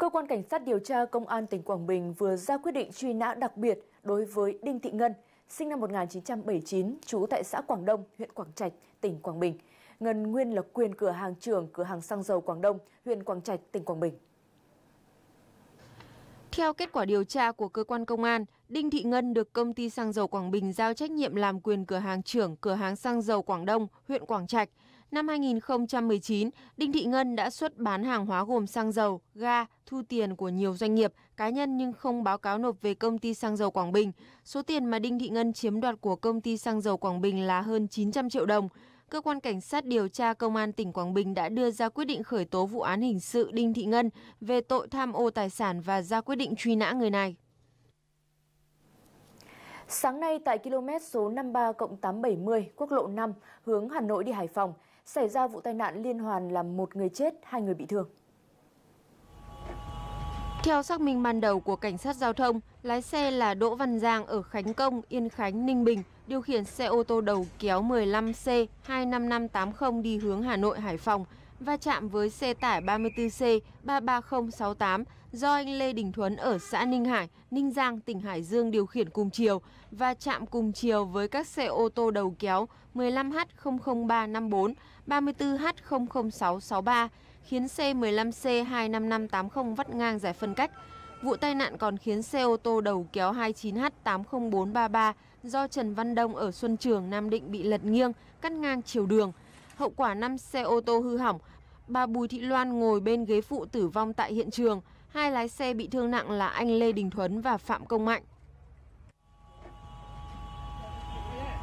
Cơ quan Cảnh sát điều tra Công an tỉnh Quảng Bình vừa ra quyết định truy nã đặc biệt đối với Đinh Thị Ngân, sinh năm 1979, trú tại xã Quảng Đông, huyện Quảng Trạch, tỉnh Quảng Bình. Ngân nguyên là quyền cửa hàng trưởng cửa hàng xăng dầu Quảng Đông, huyện Quảng Trạch, tỉnh Quảng Bình. Theo kết quả điều tra của cơ quan công an, Đinh Thị Ngân được công ty xăng dầu Quảng Bình giao trách nhiệm làm quyền cửa hàng trưởng cửa hàng xăng dầu Quảng Đông, huyện Quảng Trạch. Năm 2019, Đinh Thị Ngân đã xuất bán hàng hóa gồm xăng dầu, ga, thu tiền của nhiều doanh nghiệp, cá nhân nhưng không báo cáo nộp về công ty xăng dầu Quảng Bình. Số tiền mà Đinh Thị Ngân chiếm đoạt của công ty xăng dầu Quảng Bình là hơn 900 triệu đồng cơ quan cảnh sát điều tra công an tỉnh Quảng Bình đã đưa ra quyết định khởi tố vụ án hình sự Đinh Thị Ngân về tội tham ô tài sản và ra quyết định truy nã người này. Sáng nay tại km số 53 cộng 870 quốc lộ 5 hướng Hà Nội đi Hải Phòng, xảy ra vụ tai nạn liên hoàn làm một người chết, hai người bị thương. Theo xác minh ban đầu của cảnh sát giao thông, lái xe là Đỗ Văn Giang ở Khánh Công, Yên Khánh, Ninh Bình, điều khiển xe ô tô đầu kéo 15C25580 đi hướng Hà Nội, Hải Phòng va chạm với xe tải 34C 33068 do anh Lê Đình Thuấn ở xã Ninh Hải, Ninh Giang, tỉnh Hải Dương điều khiển cùng chiều và chạm cùng chiều với các xe ô tô đầu kéo 15H00354, 34H00663 khiến xe 15C25580 vắt ngang giải phân cách. Vụ tai nạn còn khiến xe ô tô đầu kéo 29H80433 do Trần Văn Đông ở Xuân Trường, Nam Định bị lật nghiêng, cắt ngang chiều đường. Hậu quả 5 xe ô tô hư hỏng, bà Bùi Thị Loan ngồi bên ghế phụ tử vong tại hiện trường, hai lái xe bị thương nặng là anh Lê Đình Thuấn và Phạm Công Mạnh.